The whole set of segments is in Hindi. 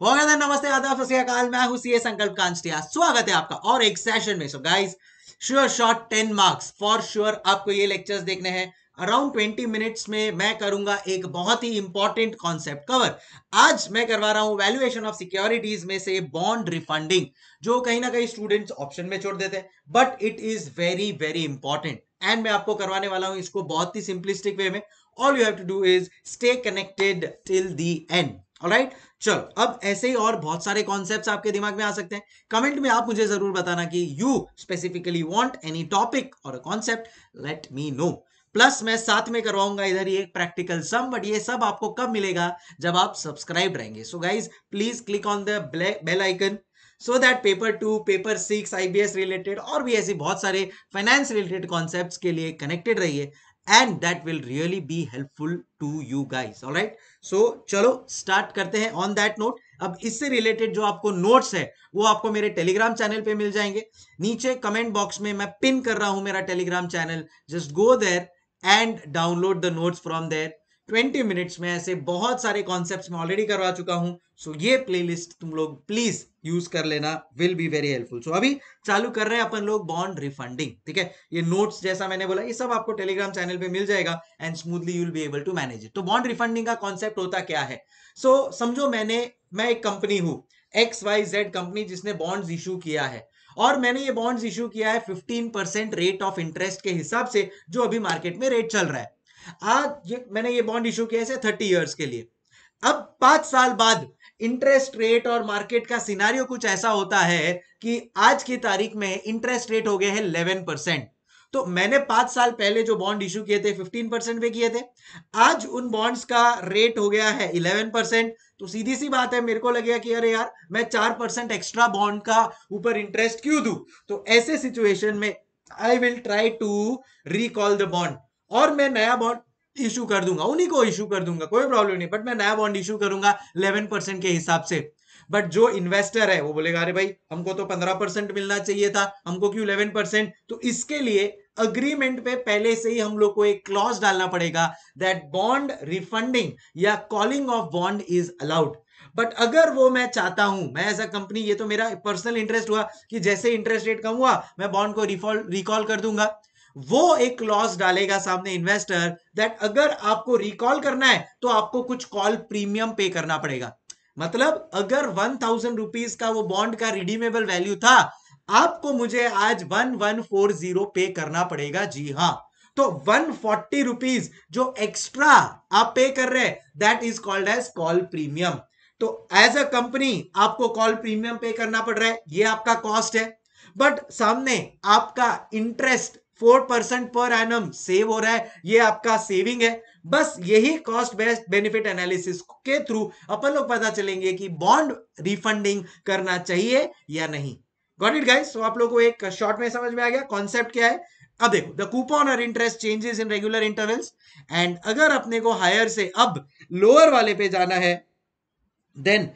बहुत नमस्ते आदाब सत्याकाल मैं हूं सीए संकल्प कांस्टिया स्वागत है आपका और एक सेशन में so guys sure shot ten marks for sure आपको ये लेक्चर्स देखने हैं अराउंड ट्वेंटी मिनट्स में मैं करूंगा एक बहुत ही इंपॉर्टेंट कॉन्सेप्ट कवर आज मैं करवा रहा हूं वैल्यूएशन ऑफ सिक्योरिटीज में से बॉन्ड रिफंडिंग जो कहीं ना कहीं स्टूडेंट्स ऑप्शन में छोड़ देते हैं but it is very very important and मैं आपको करवाने वाला हूं इसको बहुत ही सिंपलिस्टिक वे में all you have to do is stay connected till the end right चलो अब ऐसे ही और बहुत सारे कॉन्सेप्ट्स आपके दिमाग में आ सकते हैं कमेंट में आप मुझे जरूर बताना कि you specifically want any topic or concept let me know plus मैं साथ में करवाऊंगा इधर ये प्रैक्टिकल सम बट ये सब आपको कब मिलेगा जब आप सब्सक्राइब रहेंगे so guys please click on the bell icon so that paper two paper six IBS related और भी ऐसे बहुत सारे फाइनेंस रिलेटेड कॉन्सेप्ट्स के लिए कनेक्टेड रहिए and that will really be helpful to you guys alright so चलो स्टार्ट करते हैं ऑन दैट नोट अब इससे रिलेटेड जो आपको नोट्स है वो आपको मेरे टेलीग्राम चैनल पे मिल जाएंगे नीचे कमेंट बॉक्स में मैं पिन कर रहा हूं मेरा Telegram channel just go there and download the notes from there twenty minutes में ऐसे बहुत सारे कॉन्सेप्ट्स में ऑलरेडी करवा चुका हूँ सो so, ये प्लेलिस्ट तुम लोग प्लीज यूज कर लेना will be very helpful so अभी चालू कर रहे हैं अपन लोग बॉन्ड रिफंडिंग ठीक है ये नोट्स जैसा मैंने बोला ये सब आपको टेलीग्राम चैनल पे मिल जाएगा and smoothly you'll be able to manage it तो बॉन्ड रिफंडिंग का कॉन्सेप्ट होता क्या है सो so, समझो मैंने मैं एक कंपनी हूँ एक्स वाई जेड कंपनी जिसने बॉन्ड्स इशू किया है और मैंने ये बॉन्ड्स इशू किया है 15% रेट ऑफ इंटरेस्ट के हिसाब से जो अभी मार्केट में रेट चल रहा है आज ये मैंने ये बॉन्ड इशू किया है थर्टी ईयर्स के लिए अब पांच साल बाद इंटरेस्ट रेट और मार्केट का सिनारियो कुछ ऐसा होता है कि आज की तारीख में इंटरेस्ट रेट हो गया है इलेवन परसेंट तो मैंने पांच साल पहले जो बॉन्ड इशू किए थे फिफ्टीन परसेंट पे किए थे आज उन बॉन्ड्स का रेट हो गया है इलेवन परसेंट तो सीधी सी बात है मेरे को लगे कि अरे यार मैं चार परसेंट एक्स्ट्रा बॉन्ड का ऊपर इंटरेस्ट क्यों दू तो ऐसे सिचुएशन में I will try to recall the bond और मैं नया बॉन्ड इशू कर दूंगा उन्हीं को इशू कर दूंगा कोई प्रॉब्लम नहीं बट मैं नया बॉन्ड इशू करूंगा इलेवन परसेंट के हिसाब से बट जो इन्वेस्टर है वो बोलेगा अरे भाई हमको तो पंद्रह परसेंट मिलना चाहिए था हमको क्यों इलेवन परसेंट तो इसके लिए अग्रीमेंट पे पहले से ही हम लोग को एक क्लॉज डालना पड़ेगा दैट बॉन्ड रिफंडिंग या calling of bond is allowed but अगर वो मैं चाहता हूं मैं एज अ कंपनी ये तो मेरा पर्सनल इंटरेस्ट हुआ कि जैसे इंटरेस्ट रेट कम हुआ मैं बॉन्ड को रिफॉल रिकॉल कर दूंगा वो एक क्लॉज डालेगा सामने इन्वेस्टर दैट अगर आपको रिकॉल करना है तो आपको कुछ कॉल प्रीमियम पे करना पड़ेगा मतलब अगर वन थाउजेंड रुपीज का वो बॉन्ड का रिडीमेबल वैल्यू था आपको मुझे आज वन वन फोर जीरो पे करना पड़ेगा जी हाँ तो वन फोर्टी रुपीज जो एक्स्ट्रा आप पे कर रहे हैं that is called as call premium तो एज अ कंपनी आपको कॉल प्रीमियम पे करना पड़ रहा है ये आपका कॉस्ट है बट सामने आपका interest four percent per annum save हो रहा है ये आपका सेविंग है बस यही कॉस्ट बेस्ट बेनिफिट एनालिसिस के थ्रू अपन लोग पता चलेंगे कि बॉन्ड रिफंडिंग करना चाहिए या नहीं गॉट इट गाइस तो आप लोग को एक शॉर्ट में समझ में आ गया कॉन्सेप्ट क्या है अब देखो द कूपन और interest changes in regular intervals and अगर अपने को हायर से अब लोअर वाले पे जाना है then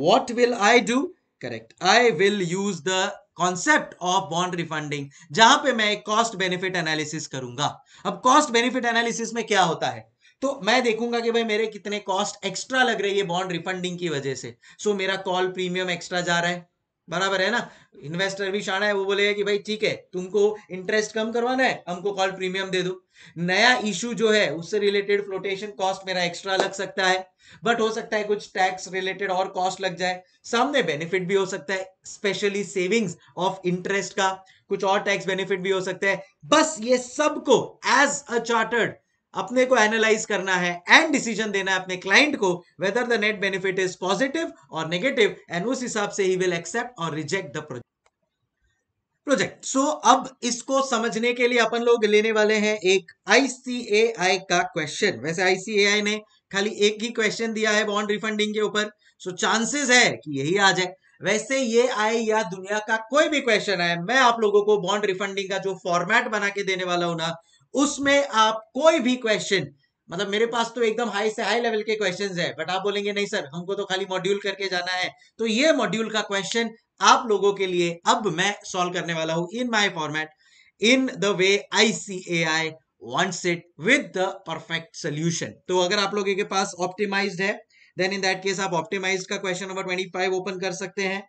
what will I do correct I will use the concept of bond refunding जहां पे मैं एक कॉस्ट बेनिफिट एनालिसिस करूंगा अब कॉस्ट बेनिफिट एनालिसिस में क्या होता है तो मैं देखूंगा कि भाई मेरे कितने कॉस्ट एक्स्ट्रा लग रही है बॉन्ड रिफंडिंग की वजह से सो so, मेरा कॉल प्रीमियम एक्स्ट्रा जा रहा है बराबर है ना इन्वेस्टर भी शाना है वो बोलेगा कि भाई ठीक है तुमको इंटरेस्ट कम करवाना है हमको कॉल प्रीमियम दे दो नया इशू जो है उससे रिलेटेड फ्लोटेशन कॉस्ट मेरा एक्स्ट्रा लग सकता है बट हो सकता है कुछ टैक्स रिलेटेड और कॉस्ट लग जाए सामने बेनिफिट भी हो सकता है स्पेशली सेविंग्स ऑफ इंटरेस्ट का कुछ और टैक्स बेनिफिट भी हो सकता है बस ये सबको एज अ चार्टर्ड अपने को एनालाइज करना है एंड डिसीजन देना है अपने क्लाइंट को whether the net benefit is positive और नेगेटिव एंड उस हिसाब से ही विल एक्सेप्ट और reject the project project so so, अब इसको समझने के लिए अपन लोग लेने वाले हैं एक आईसीएआई का क्वेश्चन वैसे आईसीएआई ने खाली एक ही क्वेश्चन दिया है बॉन्ड रिफंडिंग के ऊपर सो so, चांसेस है कि यही आ जाए वैसे ये आए या दुनिया का कोई भी क्वेश्चन आए मैं आप लोगों को बॉन्ड रिफंडिंग का जो फॉर्मेट बना के देने वाला हूं ना उसमें आप कोई भी क्वेश्चन मतलब मेरे पास तो एकदम हाई से हाई लेवल के क्वेश्चंस है बट आप बोलेंगे नहीं सर हमको तो खाली मॉड्यूल करके जाना है तो ये मॉड्यूल का क्वेश्चन आप लोगों के लिए अब मैं सॉल्व करने वाला हूं in my format in the way I C A I wants it with तो अगर आप लोगों के पास ऑप्टिमाइज्ड है देन इन दैट केस आप ऑप्टिमाइज्ड का क्वेश्चन नंबर 25 ओपन कर सकते हैं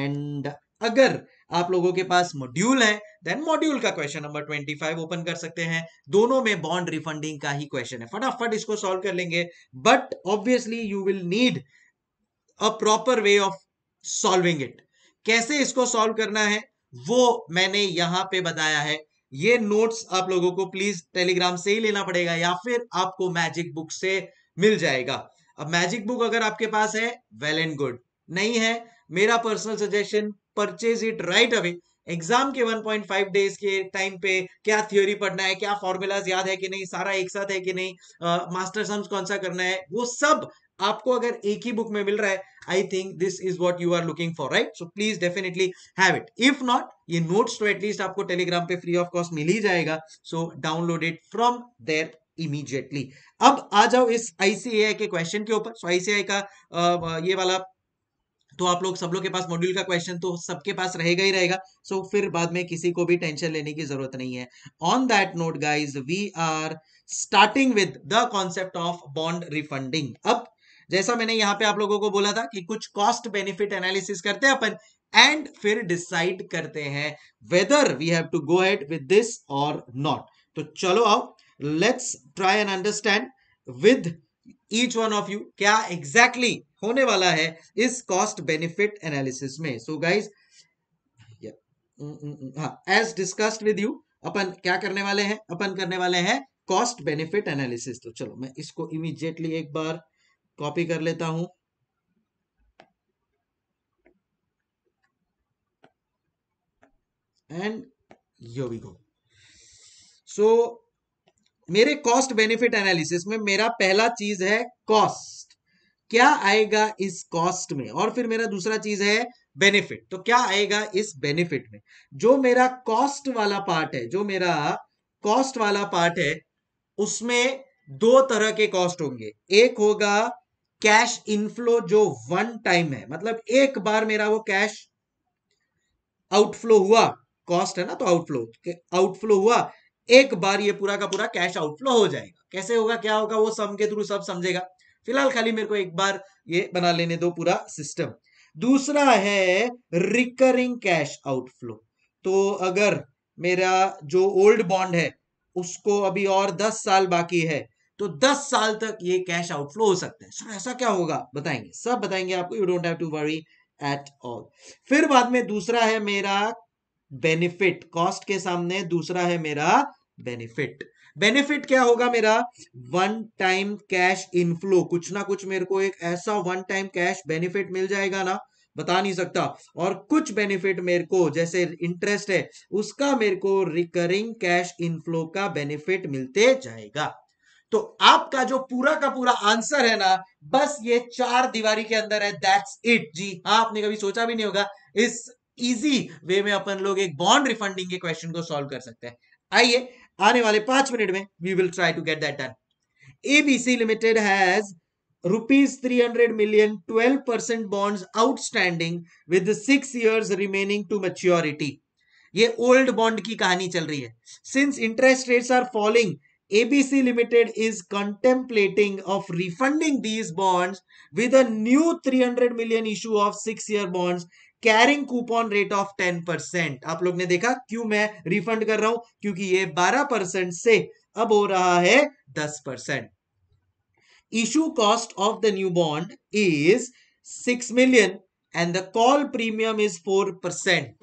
एंड अगर आप लोगों के पास मॉड्यूल है देन मॉड्यूल का क्वेश्चन नंबर 25 ओपन कर सकते हैं दोनों में बॉन्ड रिफंडिंग का ही क्वेश्चन है फटाफट इसको सॉल्व कर लेंगे but obviously you will need a proper way of solving it कैसे इसको सॉल्व करना है वो मैंने यहां पे बताया है ये नोट्स आप लोगों को प्लीज टेलीग्राम से ही लेना पड़ेगा या फिर आपको मैजिक बुक से मिल जाएगा अब मैजिक बुक अगर आपके पास है वेल एंड गुड नहीं है मेरा personal suggestion purchase it right away exam के 1.5 डेज के टाइम पे क्या थ्योरी पढ़ना है क्या फॉर्मूलाज याद है कि नहीं सारा एक साथ है कि नहीं मास्टर uh, सम्स कौन सा करना है वो सब आपको अगर एक ही बुक में मिल रहा है I think this is what you are looking for right so please definitely have it if not ये नोट्स तो एटलीस्ट आपको टेलीग्राम पे फ्री ऑफ कॉस्ट मिल ही जाएगा so download it from there immediately अब आ जाओ इस आईसीआई के क्वेश्चन के ऊपर सो आईसीआई का आ, ये वाला तो आप लोग सब लोग के पास मॉड्यूल का क्वेश्चन तो सबके पास रहेगा ही रहेगा सो so, फिर बाद में किसी को भी टेंशन लेने की जरूरत नहीं है on that note guys we are starting with the concept of bond refunding अब जैसा मैंने यहाँ पे आप लोगों को बोला था कि कुछ कॉस्ट बेनिफिट एनालिसिस करते हैं अपन एंड फिर डिसाइड करते हैं whether we have to go ahead with this और नॉट तो चलो आओ let's try and understand with each one of you क्या एग्जैक्टली exactly होने वाला है इस कॉस्ट बेनिफिट एनालिसिस में so guys as discussed with you अपन क्या करने वाले हैं अपन करने वाले हैं कॉस्ट बेनिफिट एनालिसिस तो चलो मैं इसको इमीजिएटली एक बार कॉपी कर लेता हूं एंड यो वी गो सो मेरे कॉस्ट बेनिफिट एनालिसिस में मेरा पहला चीज है कॉस्ट क्या आएगा इस कॉस्ट में और फिर मेरा दूसरा चीज है बेनिफिट तो क्या आएगा इस बेनिफिट में जो मेरा कॉस्ट वाला पार्ट है जो मेरा कॉस्ट वाला पार्ट है उसमें दो तरह के कॉस्ट होंगे एक होगा कैश इनफ्लो जो वन टाइम है मतलब एक बार मेरा वो कैश आउटफ्लो हुआ कॉस्ट है ना तो आउटफ्लो आउटफ्लो हुआ एक बार ये पूरा का पूरा कैश आउटफ्लो हो जाएगा कैसे होगा क्या होगा वो सम के थ्रू सब समझेगा फिलहाल खाली मेरे को एक बार ये बना लेने दो पूरा सिस्टम दूसरा है रिकरिंग कैश आउटफ्लो तो अगर मेरा जो ओल्ड बॉन्ड है उसको अभी और दस साल बाकी है तो 10 साल तक ये कैश आउटफ्लो हो सकता है सर ऐसा क्या होगा बताएंगे सब बताएंगे आपको you don't have to worry at all फिर बाद में दूसरा है मेरा बेनिफिट कॉस्ट के सामने दूसरा है मेरा बेनिफिट बेनिफिट क्या होगा मेरा वन टाइम कैश इनफ्लो कुछ ना कुछ मेरे को एक ऐसा वन टाइम कैश बेनिफिट मिल जाएगा ना बता नहीं सकता और कुछ बेनिफिट मेरे को जैसे इंटरेस्ट है उसका मेरे को रिकरिंग कैश इनफ्लो का बेनिफिट मिलते जाएगा तो आपका जो पूरा का पूरा आंसर है ना बस ये चार दीवारी के अंदर है दैट्स इट जी हाँ आपने कभी सोचा भी नहीं होगा इस इजी वे में अपन लोग एक बॉन्ड रिफंडिंग के क्वेश्चन को सॉल्व कर सकते हैं आइए आने वाले पांच मिनट में we will try to get that done ABC limited has hundred million twelve percent bond outstanding with six years remaining to maturity ये ओल्ड बॉन्ड की कहानी चल रही है since interest rates are falling ABC Limited is contemplating of refunding these bonds with a new 300 million issue of 6-year bonds carrying coupon rate of 10%. आप लोग ने देखा क्यों मैं refund कर रहा हूं क्योंकि ये 12% से अब हो रहा है 10%. Issue cost of the new bond is 6 million and the call premium is 4%.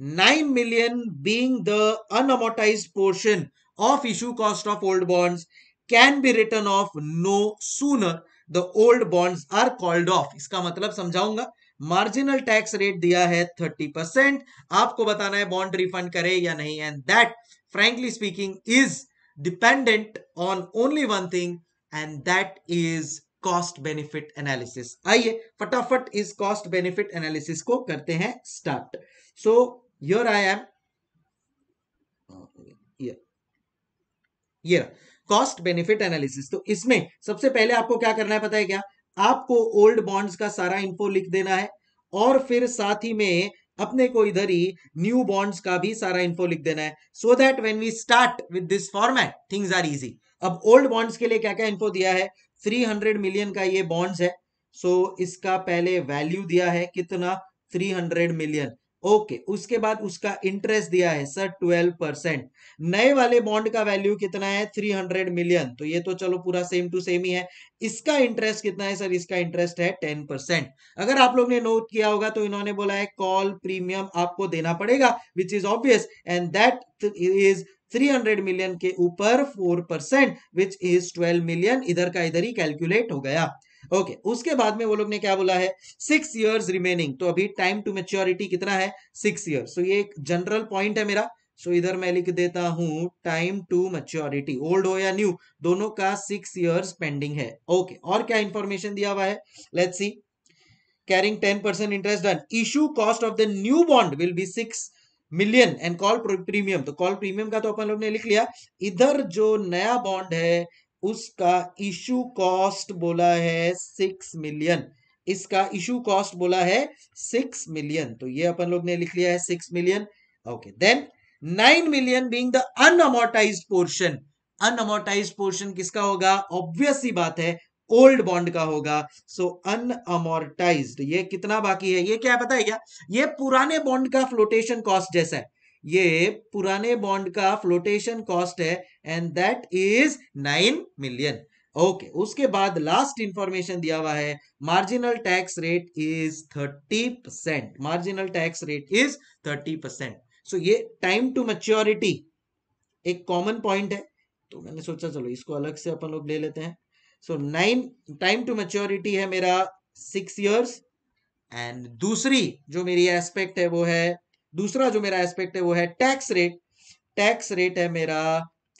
9 million being the unamortized portion of issue cost of old bonds can be written off no sooner the old bonds are called off iska matlab samjhaunga marginal tax rate diya hai 30 aapko batana hai bond refund kare ya nahi and that frankly speaking is dependent on only one thing and that is cost benefit analysis आइए फटाफट is cost benefit analysis ko karte hain start so here I am yeah ये कॉस्ट बेनिफिट एनालिसिस तो इसमें सबसे पहले आपको क्या करना है पता है क्या आपको ओल्ड बॉन्ड्स का सारा इन्फो लिख देना है और फिर साथ ही में अपने को इधर ही न्यू बॉन्ड्स का भी सारा इन्फो लिख देना है so that when we start with this format things are easy अब ओल्ड बॉन्ड्स के लिए क्या क्या इन्फो दिया है 300 मिलियन का ये बॉन्ड्स है सो so, इसका पहले वैल्यू दिया है कितना 300 मिलियन ओके okay, उसके बाद उसका इंटरेस्ट दिया है सर ट्वेल्व परसेंट नए वाले बॉन्ड का वैल्यू कितना है थ्री हंड्रेड मिलियन तो ये तो चलो पूरा सेम टू सेम ही है इसका इंटरेस्ट कितना है सर इसका इंटरेस्ट है टेन परसेंट अगर आप लोग ने नोट किया होगा तो इन्होंने बोला है कॉल प्रीमियम आपको देना पड़ेगा which is obvious and that is 300 million के ऊपर 4 परसेंट विच इज 12 मिलियन इधर का इधर ही कैलकुलेट हो गया ओके okay, उसके बाद में वो लोग ने क्या बोला है सिक्स ईयर्स रिमेनिंग तो अभी टाइम टू मेच्योरिटी कितना है सिक्स ईयर्स सो ये एक जनरल पॉइंट है मेरा सो so, इधर मैं लिख देता हूं टाइम टू मच्योरिटी ओल्ड हो या न्यू दोनों का सिक्स इयर्स पेंडिंग है ओके okay, और क्या इंफॉर्मेशन दिया हुआ है let's see carrying ten percent interest done issue cost of the new bond will be six million and call premium तो कॉल प्रीमियम का तो अपन लोग ने लिख लिया इधर जो नया बॉन्ड है उसका इशू कॉस्ट बोला है सिक्स मिलियन इसका इशू कॉस्ट बोला है सिक्स मिलियन तो ये अपन लोग ने लिख लिया है six million okay then nine million being the unamortized portion unamortized portion किसका होगा ऑब्वियस ही बात है ओल्ड बॉन्ड का होगा सो अनअमोर्टाइज ये कितना बाकी है ये क्या है पता है क्या ये पुराने बॉन्ड का फ्लोटेशन कॉस्ट जैसा है ये पुराने बॉन्ड का फ्लोटेशन कॉस्ट है and that is nine million okay उसके बाद लास्ट इंफॉर्मेशन दिया हुआ है marginal tax rate is thirty percent marginal tax rate is thirty percent so ये टाइम टू मेच्योरिटी एक कॉमन पॉइंट है तो मैंने सोचा चलो इसको अलग से अपन लोग ले लेते हैं so nine time to maturity है मेरा सिक्स ईयर्स एंड दूसरी जो मेरी एस्पेक्ट है वो है दूसरा जो मेरा एस्पेक्ट है वो है टैक्स रेट टैक्स रेट है मेरा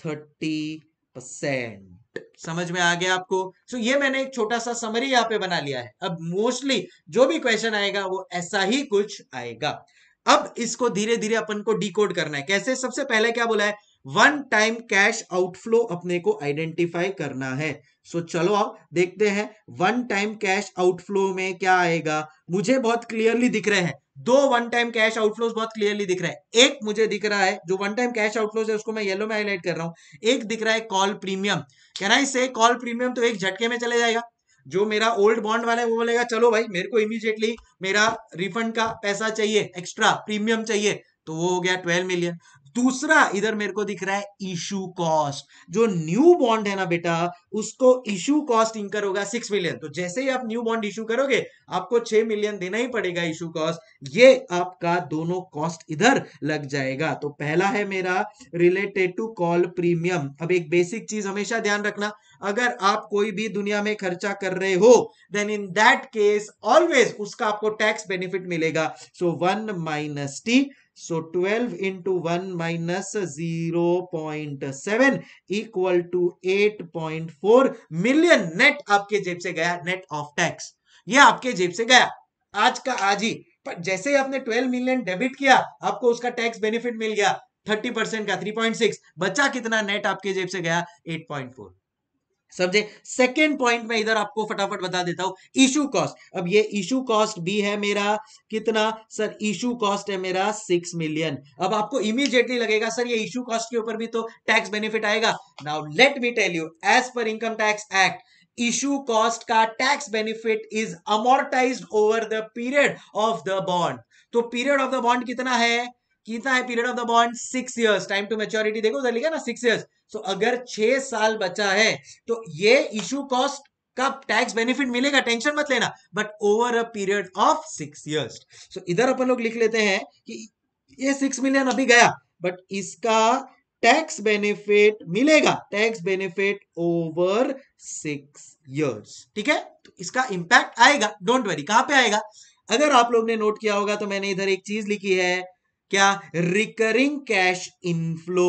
थर्टी परसेंट समझ में आ गया आपको सो so, ये मैंने एक छोटा सा समरी यहाँ पे बना लिया है अब मोस्टली जो भी क्वेश्चन आएगा वो ऐसा ही कुछ आएगा अब इसको धीरे धीरे अपन को डी करना है कैसे सबसे पहले क्या बोला है वन टाइम कैश आउटफ्लो अपने को आइडेंटिफाई करना है सो so, चलो आप देखते हैं वन टाइम कैश आउटफ्लो में क्या आएगा मुझे बहुत क्लियरली दिख रहे हैं दो वन टाइम कैश आउटफ्लोज बहुत क्लियरली दिख रहा है एक मुझे दिख रहा है जो वन टाइम कैश आउटफ्लोज है उसको मैं येलो में हाईलाइट कर रहा हूं एक दिख रहा है कॉल प्रीमियम कैन आई से कॉल प्रीमियम तो एक झटके में चले जाएगा जो मेरा ओल्ड बॉन्ड वाला है वो बोलेगा चलो भाई मेरे को इमीडिएटली मेरा रिफंड का पैसा चाहिए एक्स्ट्रा प्रीमियम चाहिए तो वो हो गया ट्वेल्व मिलियन दूसरा इधर मेरे को दिख रहा है इशू कॉस्ट जो न्यू बॉन्ड है ना बेटा उसको इशू कॉस्ट इंकर होगा सिक्स मिलियन तो जैसे ही आप न्यू बॉन्ड इशू करोगे आपको छह मिलियन देना ही पड़ेगा इशू कॉस्ट ये आपका दोनों कॉस्ट इधर लग जाएगा तो पहला है मेरा रिलेटेड टू कॉल प्रीमियम अब एक बेसिक चीज हमेशा ध्यान रखना अगर आप कोई भी दुनिया में खर्चा कर रहे हो then in that case always उसका आपको टैक्स बेनिफिट मिलेगा so one minus T So 12 into 1 minus 0.7 equal to 8.4 million net आपके जेब से गया नेट ऑफ टैक्स ये आपके जेब से गया आज का आज ही पर जैसे ही आपने 12 मिलियन डेबिट किया आपको उसका टैक्स बेनिफिट मिल गया 30 परसेंट का 3.6 बचा कितना नेट आपके जेब से गया 8.4 समझे सेकेंड पॉइंट में इधर आपको फटाफट बता देता हूं इशू कॉस्ट अब ये इशू कॉस्ट भी है मेरा कितना सर इशू कॉस्ट है मेरा सिक्स मिलियन अब आपको इमीडिएटली लगेगा सर ये इशू कॉस्ट के ऊपर भी तो टैक्स बेनिफिट आएगा now let me tell you as per income tax act issue cost का tax benefit is amortize over the period of the bond तो पीरियड ऑफ द बॉन्ड कितना है कितना है period of the bond six years time to maturity देखो उधर लिखा ना सिक्स इयर्स सो अगर छह साल बचा है तो ये इशू कॉस्ट का टैक्स बेनिफिट मिलेगा टेंशन मत लेना but over a period of six years so इधर अपन लोग लिख लेते हैं कि ये सिक्स मिलियन अभी गया बट इसका टैक्स बेनिफिट मिलेगा tax benefit over six years ठीक है तो इसका इंपैक्ट आएगा डोंट वरी कहां पे आएगा अगर आप लोग ने नोट किया होगा तो मैंने इधर एक चीज लिखी है क्या रिकरिंग कैश इनफ्लो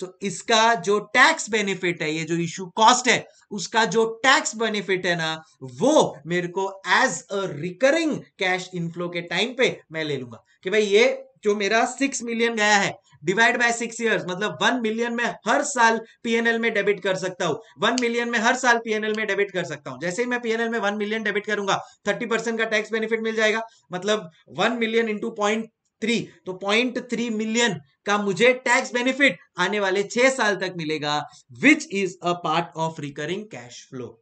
सो इसका जो टैक्स बेनिफिट है ये जो इश्यू कॉस्ट है उसका जो टैक्स बेनिफिट है ना वो मेरे को as a recurring cash inflow के टाइम पे मैं ले लूंगा कि भाई ये जो मेरा सिक्स मिलियन गया है डिवाइड बाय सिक्स इयर्स मतलब वन मिलियन में हर साल पीएनएल में डेबिट कर सकता हूं वन मिलियन में हर साल पीएनएल में डेबिट कर सकता हूं जैसे ही मैं पीएनएल में वन मिलियन डेबिट करूंगा थर्टी परसेंट का टैक्स बेनिफिट मिल जाएगा मतलब one million into point three तो पॉइंट थ्री मिलियन का मुझे टैक्स बेनिफिट आने वाले छह साल तक मिलेगा which is a part of recurring cash flow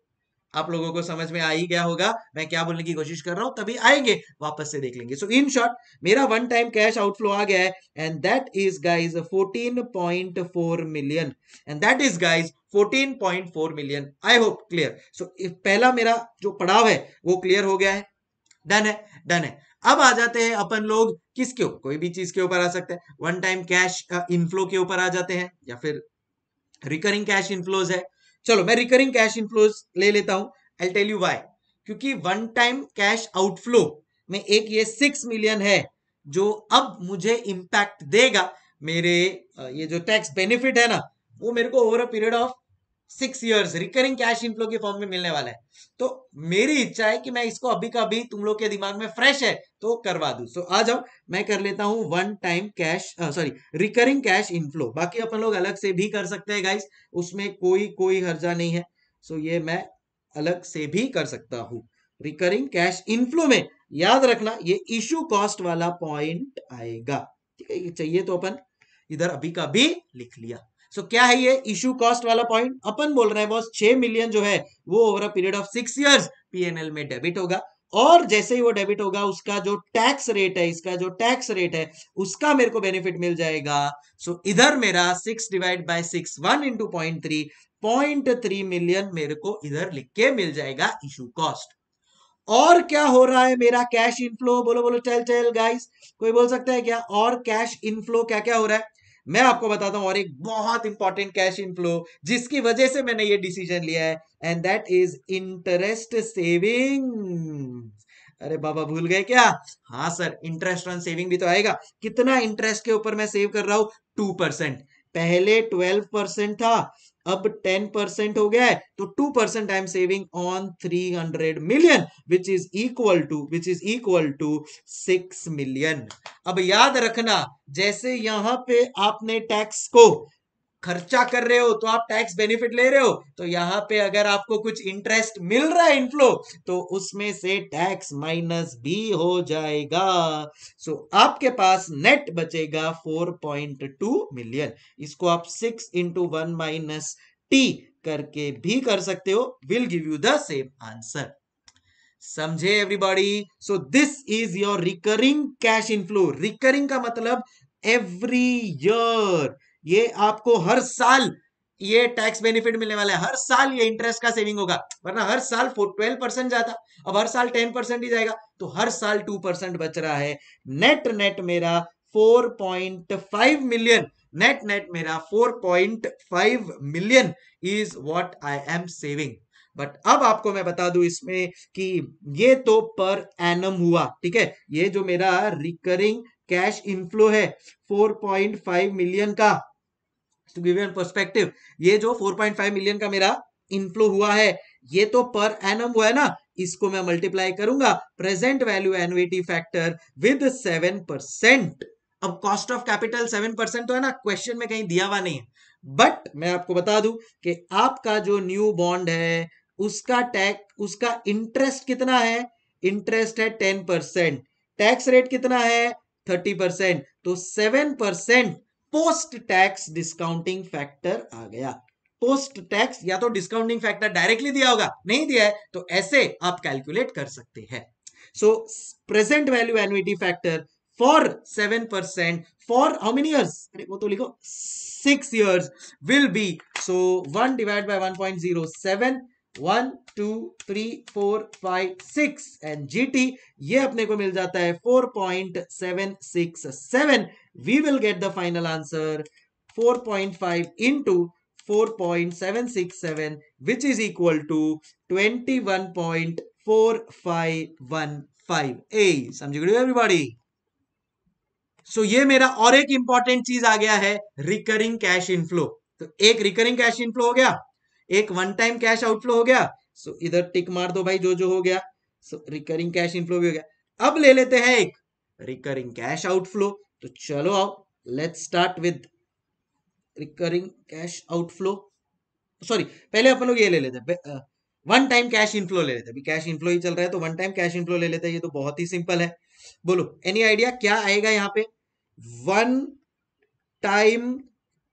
आप लोगों को समझ में आ ही गया होगा मैं क्या बोलने की कोशिश कर रहा हूं तभी आएंगे वापस से देख लेंगे सो इन शॉर्ट मेरा वन टाइम कैश आउटफ्लो आ गया है and that is guys 14.4 million and that is guys 14.4 million I hope clear so पहला मेरा जो पड़ाव है वो क्लियर हो गया है डन है डन है अब आ जाते हैं अपन लोग किसके ऊपर कोई भी चीज के ऊपर आ सकते हैं वन टाइम कैश इनफ्लो के ऊपर आ जाते हैं या फिर रिकरिंग कैश इनफ्लोज है चलो मैं रिकरिंग कैश इनफ्लोज ले लेता हूं आई टेल यू वाई क्योंकि वन टाइम कैश आउटफ्लो में एक ये सिक्स मिलियन है जो अब मुझे इंपैक्ट देगा मेरे uh, ये जो टैक्स बेनिफिट है ना वो मेरे को over a period of six years recurring cash inflow के फॉर्म में मिलने वाला है तो मेरी इच्छा है कि मैं इसको अभी का अभी तुम लोग के दिमाग में फ्रेश है तो करवा दू सो आ जाओ मैं कर लेता हूं one time cash sorry recurring cash inflow बाकी अपन लोग अलग से भी कर सकते हैं गाइस उसमें कोई कोई हर्जा नहीं है सो ये मैं अलग से भी कर सकता हूं रिकरिंग कैश इनफ्लो में याद रखना ये इश्यू कॉस्ट वाला पॉइंट आएगा ठीक है चाहिए तो अपन इधर अभी का भी लिख लिया सो so, क्या है ये इश्यू कॉस्ट वाला पॉइंट अपन बोल रहे हैं बॉस छह मिलियन जो है वो over a period of six years PNL में डेबिट होगा और जैसे ही वो डेबिट होगा उसका जो टैक्स रेट है इसका जो टैक्स रेट है उसका मेरे को बेनिफिट मिल जाएगा सो so, इधर मेरा six divide by six one into point three point three million मेरे को इधर लिख के मिल जाएगा इशू कॉस्ट और क्या हो रहा है मेरा कैश इनफ्लो बोलो बोलो चल चल गाइस कोई बोल सकता है क्या और कैश इनफ्लो क्या क्या हो रहा है मैं आपको बताता हूं और एक बहुत इंपॉर्टेंट कैश इनफ्लो जिसकी वजह से मैंने ये डिसीजन लिया है and that is interest saving अरे बाबा भूल गए क्या हाँ सर इंटरेस्ट ऑन सेविंग भी तो आएगा कितना इंटरेस्ट के ऊपर मैं सेव कर रहा हूं टू परसेंट पहले ट्वेल्व परसेंट था अब टेन परसेंट हो गया है तो two percent I am saving on three hundred million which is equal to which is equal to six million अब याद रखना जैसे यहां पे आपने टैक्स को खर्चा कर रहे हो तो आप टैक्स बेनिफिट ले रहे हो तो यहाँ पे अगर आपको कुछ इंटरेस्ट मिल रहा है इनफ्लो तो उसमें से टैक्स माइनस भी हो जाएगा सो so, आपके पास नेट बचेगा 4.2 मिलियन इसको आप 6 इंटू वन माइनस टी करके भी कर सकते हो will give you the same answer समझे everybody so this is your recurring cash inflow recurring का मतलब एवरी ईयर ये आपको हर साल ये टैक्स बेनिफिट मिलने वाला है हर साल ये इंटरेस्ट का सेविंग होगा वरना हर साल ट्वेल्व परसेंट जाता अब हर साल टेन परसेंट ही जाएगा तो हर साल टू परसेंट बच रहा है नेट नेट मेरा 4.5 million net net mera 4.5 million is what I am saving but अब आपको मैं बता दूं इसमें कि ये तो पर एनम हुआ ठीक है ये जो मेरा रिकरिंग कैश इनफ्लो है 4.5 मिलियन का टू गिव यू पर्सपेक्टिव ये जो 4.5 मिलियन का मेरा इनफ्लो हुआ है ये तो पर एनम हुआ है ना इसको मैं मल्टीप्लाई करूंगा present value annuity factor with seven percent अब cost of capital seven percent तो है ना क्वेश्चन में कहीं दिया हुआ नहीं है बट मैं आपको बता दूं कि आपका जो न्यू बॉन्ड है उसका टैक्स उसका इंटरेस्ट कितना है इंटरेस्ट है टेन परसेंट टैक्स रेट कितना है थर्टी परसेंट तो seven percent post tax discounting factor आ गया पोस्ट टैक्स या तो डिस्काउंटिंग फैक्टर डायरेक्टली दिया होगा नहीं दिया है तो ऐसे आप कैलकुलेट कर सकते हैं so present value annuity factor for 7% for how many years? Six years will be. So 1 divided by 1.07. 1, 2, 3, 4, 5, 6 and GT ये अपने को मिल जाता है 4.767 we will get the final answer 4.5 into 4.767 which is equal to 21.4515 a समझ गए everybody सो ये मेरा और एक इंपॉर्टेंट चीज आ गया है रिकरिंग कैश इनफ्लो तो एक रिकरिंग कैश इनफ्लो हो गया एक वन टाइम कैश आउटफ्लो हो गया सो so, इधर टिक मार दो भाई जो जो हो गया सो रिकरिंग कैश इनफ्लो भी हो गया अब ले लेते हैं एक रिकरिंग कैश आउटफ्लो तो चलो आओ let start with recurring cash outflow sorry पहले अपन लोग ये ले लेते हैं वन टाइम कैश इनफ्लो ले लेते हैं कैश इनफ्लो ही चल रहा है तो वन टाइम कैश इनफ्लो ले लेते हैं ये तो बहुत ही सिंपल है बोलो एनी आइडिया क्या आएगा यहाँ पे वन टाइम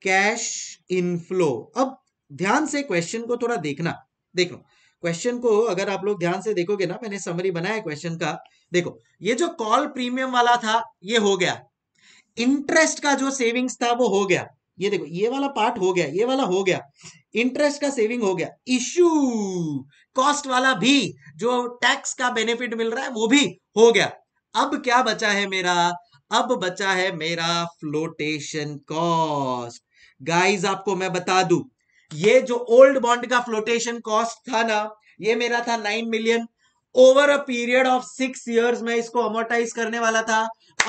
कैश इनफ्लो अब ध्यान से क्वेश्चन को थोड़ा देखना देखो क्वेश्चन को अगर आप लोग ध्यान से देखोगे ना मैंने समरी बनाया क्वेश्चन का देखो ये जो कॉल प्रीमियम वाला था ये हो गया इंटरेस्ट का जो सेविंग्स था वो हो गया ये देखो ये वाला पार्ट हो गया ये वाला हो गया इंटरेस्ट का सेविंग हो गया इश्यू कॉस्ट वाला भी जो टैक्स का बेनिफिट मिल रहा है वो भी हो गया अब क्या बचा है मेरा अब बचा है मेरा फ्लोटेशन कॉस्ट गाइस आपको मैं बता दू ये जो ओल्ड बॉन्ड का फ्लोटेशन कॉस्ट था ना ये मेरा था nine million over a period of six years मैं इसको अमोटाइज करने वाला था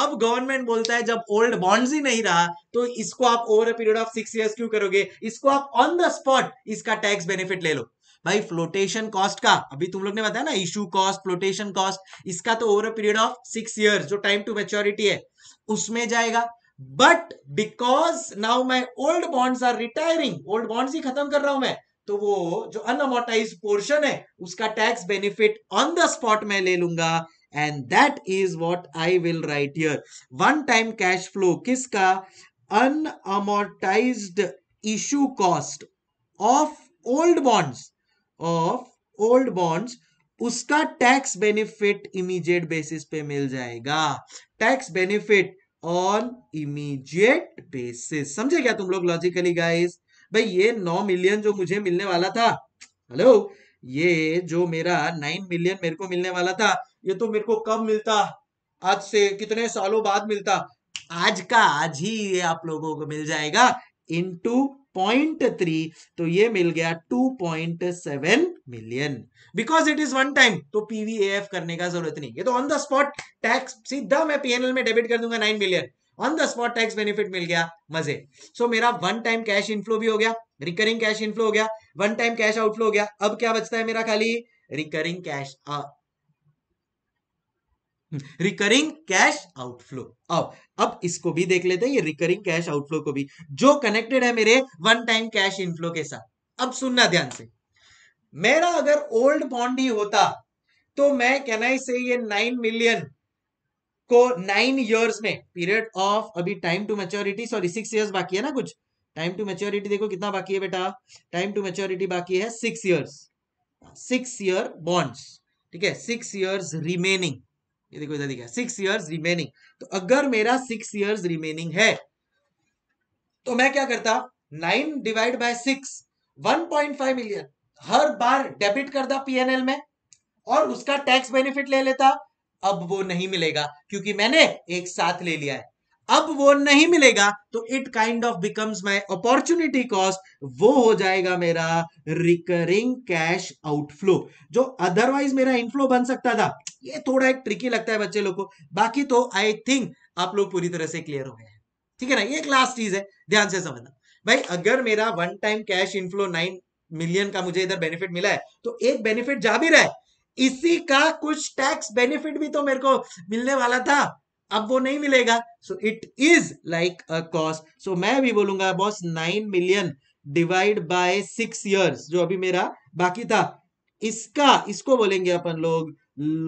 अब गवर्नमेंट बोलता है जब ओल्ड बॉन्ड्स ही नहीं रहा तो इसको आप over a period of six years क्यों करोगे इसको आप ऑन द स्पॉट इसका टैक्स बेनिफिट ले लो भाई फ्लोटेशन कॉस्ट का अभी तुम लोग ने बताया ना इशू कॉस्ट फ्लोटेशन कॉस्ट इसका तो over a period of six years जो टाइम टू मेच्योरिटी है उसमें जाएगा but because now my old bonds are retiring old bonds ही खत्म कर रहा हूं मैं तो वो जो अनअमोटाइज पोर्शन है उसका tax benefit on the spot मैं ले लूंगा and that is what I will write year one time cash flow किसका unamortise issue cost of old bonds of old bonds उसका टैक्स बेनिफिट इमीडिएट बेसिस पे मिल जाएगा tax benefit on immediate basis समझे क्या तुम लोग लॉजिकली गाइस भाई ये नौ मिलियन जो मुझे मिलने वाला था हेलो ये जो मेरा नाइन मिलियन मेरे को मिलने वाला था ये तो मेरे को कब मिलता आज से कितने सालों बाद मिलता आज का आज ही ये आप लोगों को मिल जाएगा इनटू पॉइंट थ्री तो ये मिल गया two point seven million because it is one time तो पीवीएफ करने का जरूरत नहीं ये तो ऑन द स्पॉट टैक्स सीधा मैं पीएनएल में डेबिट कर दूंगा nine million on the spot tax benefit मिल गया मजे सो so, मेरा वन टाइम कैश इनफ्लो भी हो गया रिकरिंग कैश इनफ्लो हो गया वन टाइम कैश आउटफ्लो हो गया अब क्या बचता है मेरा खाली recurring cash recurring cash outflow अब अब इसको भी देख लेते हैं ये रिकरिंग कैश आउटफ्लो को भी जो कनेक्टेड है मेरे वन टाइम कैश इनफ्लो के साथ अब सुनना ध्यान से मेरा अगर ओल्ड बॉन्ड ही होता तो मैं कहना से ये नाइन मिलियन को नाइन इयर्स में पीरियड ऑफ अभी time to maturity sorry six years बाकी है ना कुछ टाइम टू मेच्योरिटी देखो कितना बाकी है बेटा टाइम टू मेच्योरिटी बाकी है six years six year bonds ठीक है सिक्स इयर्स रिमेनिंग ये देखो इधर दिखा सिक्स ईयर्स रिमेनिंग तो अगर मेरा सिक्स ईयर्स रिमेनिंग है तो मैं क्या करता nine divide by six one point five million हर बार डेबिट करता पीएनएल में और उसका टैक्स बेनिफिट ले लेता अब वो नहीं मिलेगा क्योंकि मैंने एक साथ ले लिया है अब वो नहीं मिलेगा तो it kind of becomes my opportunity cost वो हो जाएगा मेरा रिकरिंग कैश आउटफ्लो जो अदरवाइज मेरा इनफ्लो बन सकता था ये थोड़ा एक ट्रिकी लगता है बच्चे लोग को बाकी तो आई थिंक आप लोग पूरी तरह से क्लियर हो गए हैं ठीक है ना ये एक लास्ट चीज है ध्यान से समझना भाई अगर मेरा one time cash inflow nine million का मुझे इधर बेनिफिट मिला है तो एक बेनिफिट जा भी रहा है इसी का कुछ टैक्स बेनिफिट भी तो मेरे को मिलने वाला था अब वो नहीं मिलेगा so it is like a cost so मैं भी बोलूंगा boss nine million divide by six years जो अभी मेरा बाकी था इसका इसको बोलेंगे अपन लोग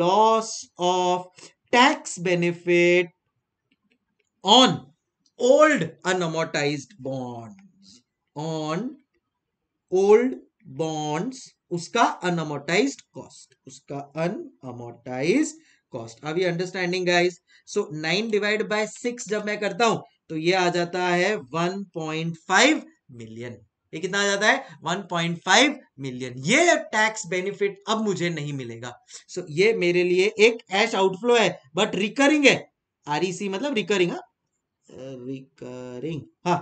loss of tax benefit on old unamortise bond on old bonds उसका अनअमोटाइज्ड कॉस्ट उसका अनअमोटाइज्ड कॉस्ट अभी understanding guys so nine divide by six जब मैं करता हूं तो ये आ जाता है वन पॉइंट फाइव मिलियन ये कितना आ जाता है 1.5 मिलियन ये टैक्स बेनिफिट अब मुझे नहीं मिलेगा सो so, ये मेरे लिए एक कैश आउटफ्लो है बट रिकरिंग है आरईसी e मतलब रिकरिंग हा रिकरिंग हा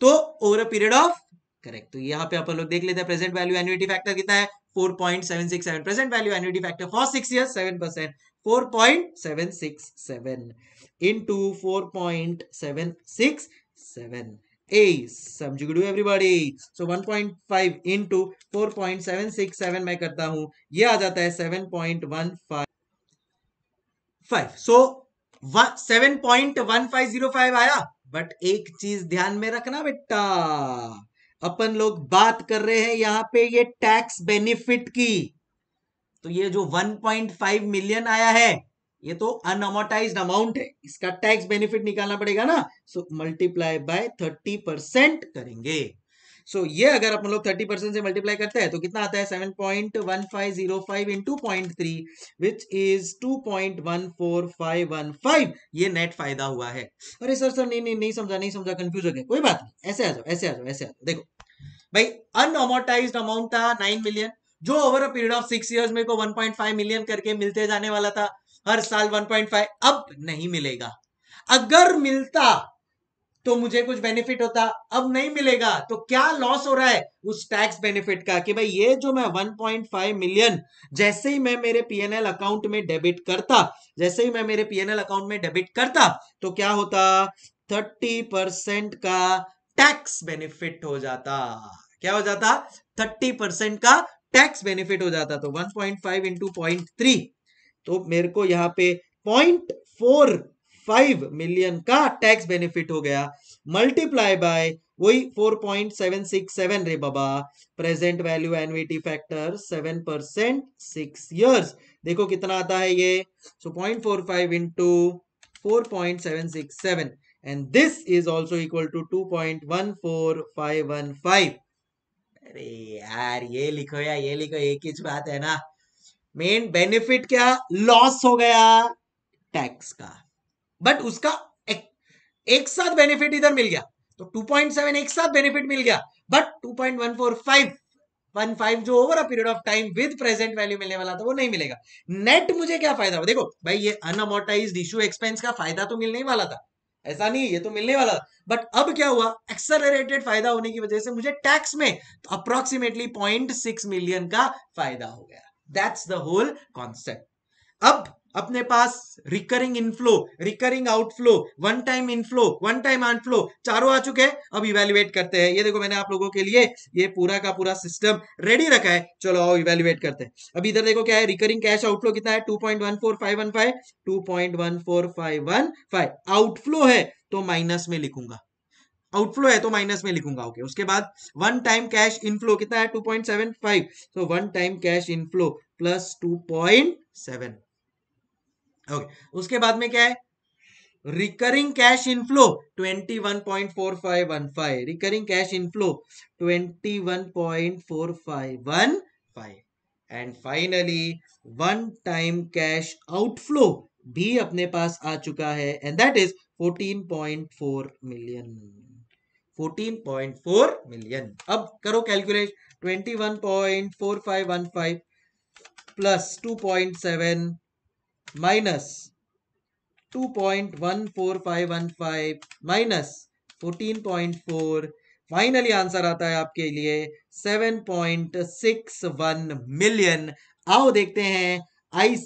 तो over a period of correct तो यहाँ पे आप लोग देख लेते हैं प्रेजेंट वैल्यू एन्युटी फैक्टर कितना है 4.767 present value annuity factor for six year seven percent 4.767 into 4.767 is समझ everybody so 1.5 into 4.767 मैं करता हूं ye आ जाता है 7.15 so seven point one five zero five आया बट एक चीज ध्यान में रखना बेटा अपन लोग बात कर रहे हैं यहाँ पे ये टैक्स बेनिफिट की तो ये जो 1.5 मिलियन आया है ये तो अनअमोटाइज अमाउंट है इसका टैक्स बेनिफिट निकालना पड़ेगा ना सो मल्टीप्लाई बाय 30 परसेंट करेंगे सो so, ये अगर अपन लोग 30 परसेंट से मल्टीप्लाई करते हैं तो कितना आता है seven point one five zero five into point three which is two point one four five one five ये नेट फायदा हुआ है अरे सर सर नहीं नहीं नहीं समझा नहीं समझा कंफ्यूज हो गया कोई बात नहीं ऐसे आ जाओ ऐसे आ जाओ ऐसे आ जाओ देखो भाई अनअमोटाइज अमाउंट था नाइन मिलियन जो over a period of six years मेरे को 1.5 मिलियन करके मिलते जाने वाला था हर साल 1.5 अब नहीं मिलेगा अगर मिलता तो मुझे कुछ बेनिफिट होता अब नहीं मिलेगा तो क्या लॉस हो रहा है उस टैक्स बेनिफिट का कि भाई ये जो मैं 1.5 मिलियन जैसे ही मैं मेरे पीएनएल अकाउंट में डेबिट करता जैसे ही मैं मेरे पीएनएल अकाउंट में डेबिट करता तो क्या होता 30 परसेंट का टैक्स बेनिफिट हो जाता क्या हो जाता 30 परसेंट का टैक्स बेनिफिट हो जाता तो 1.5 point five into point three तो मेरे को यहाँ पे पॉइंट फोर फाइव मिलियन का टैक्स बेनिफिट हो गया मल्टीप्लाई बाय वही 4.767 रे बाबा present value annuity factor 7 percent six years देखो कितना आता है ये so point four five into four point seven six seven and this is also equal to two point one four five one five अरे यार ये लिखो या ये लिखो एक ही बात है ना मेन बेनिफिट क्या लॉस हो गया टैक्स का बट उसका एक, एक साथ बेनिफिट इधर मिल गया तो 2.7 एक साथ बेनिफिट मिल गया बट 2.145 15 जो over a period of time with present value मिलने वाला था वो नहीं मिलेगा नेट मुझे क्या फायदा हो देखो भाई ये अनअमोटाइज इश्यू एक्सपेंस का फायदा तो मिलने ही वाला था ऐसा नहीं ये तो मिलने वाला बट अब क्या हुआ एक्सेलरेटेड फायदा होने की वजह से मुझे टैक्स में अप्रोक्सीमेटली पॉइंट सिक्स मिलियन का फायदा हो गया दैट्स द होल कॉन्सेप्ट अब अपने पास recurring inflow recurring outflow one time inflow one time outflow चारों आ चुके हैं अब इवेल्युएट करते हैं ये देखो मैंने आप लोगों के लिए ये पूरा का पूरा सिस्टम रेडी रखा है चलो आओ इवेल्युएट करते हैं अब इधर देखो क्या है रिकरिंग कैश आउटफ्लो कितना है two point one four five one five two point one four five one five outflow है तो माइनस में लिखूंगा आउटफ्लो है तो माइनस में लिखूंगा ओके उसके बाद वन टाइम कैश इनफ्लो कितना है टू पॉइंट सेवन फाइव तो one time cash inflow plus two point seven okay उसके बाद में क्या है recurring cash inflow 21.4515 recurring cash inflow 21.4515 and finally one time cash outflow भी अपने पास आ चुका है and that is 14.4 million 14.4 million अब करो calculate 21.4515 plus 2.7 minus two point one four five one five minus fourteen point four finally answer आता है आपके लिए seven point six one million आओ देखते हैं आई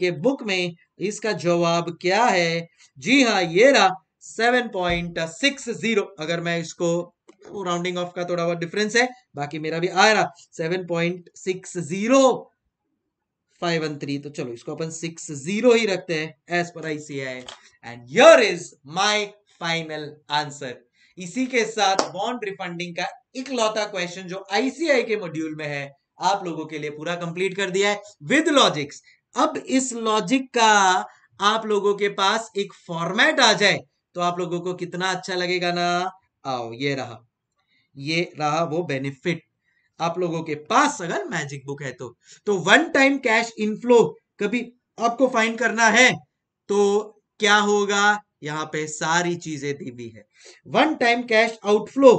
के बुक में इसका जवाब क्या है जी हाँ ये रहा सेवन पॉइंट सिक्स जीरो अगर मैं इसको राउंडिंग ऑफ का थोड़ा बहुत डिफरेंस है बाकी मेरा भी आ रहा seven point six zero five and three तो चलो इसको अपन सिक्स जीरो ही रखते हैं as per ICI and your is my final answer इसी के साथ बॉन्ड रिफंडिंग का इकलौता क्वेश्चन जो आईसीआई के मॉड्यूल में है आप लोगों के लिए पूरा कंप्लीट कर दिया है विद लॉजिक्स अब इस लॉजिक का आप लोगों के पास एक फॉर्मेट आ जाए तो आप लोगों को कितना अच्छा लगेगा ना आओ ये रहा ये रहा वो बेनिफिट आप लोगों के पास अगर मैजिक बुक है तो तो वन टाइम कैश इनफ्लो कभी आपको फाइंड करना है तो क्या होगा यहां पे सारी चीजें दी हुई है वन टाइम कैश आउटफ्लो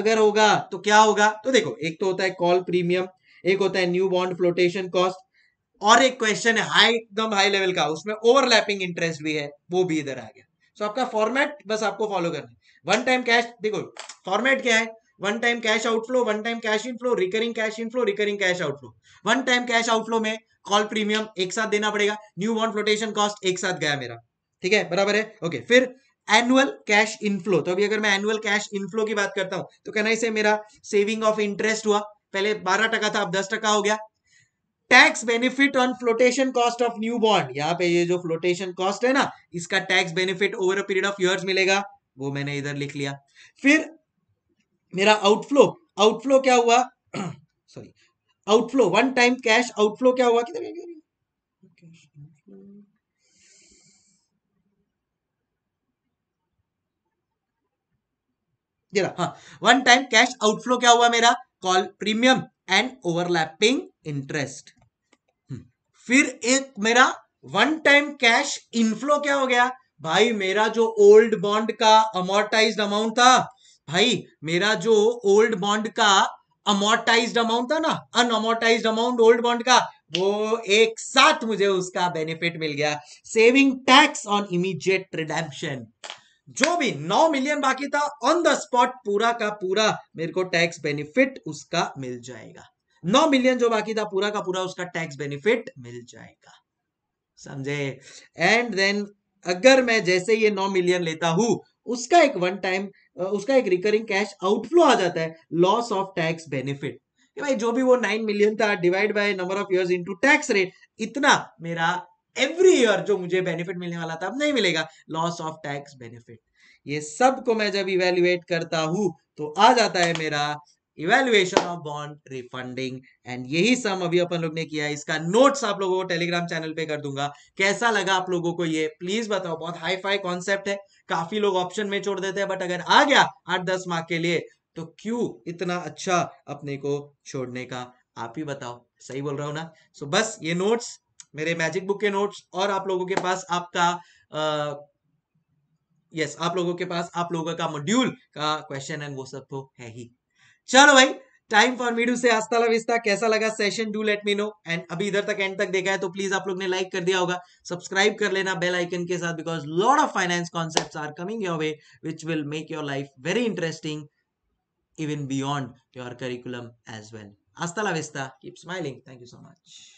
अगर होगा तो क्या होगा तो देखो एक तो होता है कॉल प्रीमियम एक होता है न्यू बॉन्ड फ्लोटेशन कॉस्ट और एक क्वेश्चन है हाई एकदम हाई लेवल का उसमें ओवरलैपिंग इंटरेस्ट भी है वो भी इधर आ गया सो so, आपका फॉर्मेट बस आपको फॉलो करना है वन टाइम कैश देखो फॉर्मेट क्या है one time cash outflow one time cash inflow recurring cash inflow recurring cash outflow one time cash outflow में कॉल प्रीमियम एक साथ देना पड़ेगा न्यू बॉन्ड फ्लोटेशन कॉस्ट एक साथ गया मेरा ठीक है बराबर है ओके फिर एनुअल कैश इनफ्लो तो अभी अगर मैं एनुअल कैश इनफ्लो की बात करता हूं तो कहना इसे मेरा सेविंग ऑफ इंटरेस्ट हुआ पहले बारह टका था अब दस टका हो गया tax benefit on flotation cost of new bond यहाँ पे ये जो फ्लोटेशन कॉस्ट है ना इसका tax benefit over a period of years मिलेगा वो मैंने इधर लिख लिया फिर मेरा आउटफ्लो आउटफ्लो क्या हुआ sorry outflow one time cash outflow क्या हुआ कितने वन टाइम कैश आउटफ्लो क्या हुआ मेरा call premium and overlapping interest फिर एक मेरा वन टाइम कैश इनफ्लो क्या हो गया भाई मेरा जो ओल्ड बॉन्ड का अमोर्टाइज्ड अमाउंट था भाई मेरा जो ओल्ड बॉन्ड का अमोटाइज अमाउंट था ना अनअमोटाइज अमाउंट ओल्ड बॉन्ड का वो एक साथ मुझे उसका बेनिफिट मिल गया saving tax on immediate redemption जो भी नौ मिलियन बाकी था ऑन द स्पॉट पूरा का पूरा मेरे को टैक्स बेनिफिट उसका मिल जाएगा नौ मिलियन जो बाकी था पूरा का पूरा उसका टैक्स बेनिफिट मिल जाएगा समझे एंड देन अगर मैं जैसे ये नौ मिलियन लेता हूं उसका एक वन टाइम उसका एक रिकरिंग कैश आउटफ्लो आ जाता है लॉस ऑफ टैक्स बेनिफिट भाई जो भी वो नाइन मिलियन था divide by number of years into tax rate इतना मेरा एवरी ईयर जो मुझे बेनिफिट मिलने वाला था अब नहीं मिलेगा लॉस ऑफ टैक्स बेनिफिट ये सब को मैं जब इवेल्युएट करता हूं तो आ जाता है मेरा evaluation of bond refunding and यही सम अभी अपन लोग ने किया इसका नोट्स आप लोगों को टेलीग्राम चैनल पे कर दूंगा कैसा लगा आप लोगों को ये प्लीज बताओ बहुत हाई फाई कॉन्सेप्ट है काफी लोग ऑप्शन में छोड़ देते हैं बट अगर आ गया आठ दस मार्क के लिए तो क्यों इतना अच्छा अपने को छोड़ने का आप ही बताओ सही बोल रहा हूं ना सो so, बस ये नोट्स मेरे मैजिक बुक के नोट्स और आप लोगों के पास आपका यस आप लोगों के पास आप लोगों का मॉड्यूल का क्वेश्चन एंड वो सब तो है ही चलो भाई टाइम फॉर मीडू से हस्ता विस्ता कैसा लगा session do let me know and अभी इधर तक एंड तक देखा है तो प्लीज आप लोग ने लाइक कर दिया होगा सब्सक्राइब कर लेना बेल आइकन के साथ because lord of finance concept are coming your way which will make your life very interesting even beyond your curriculum as well आस्ताला विस्ता keep smiling thank you so much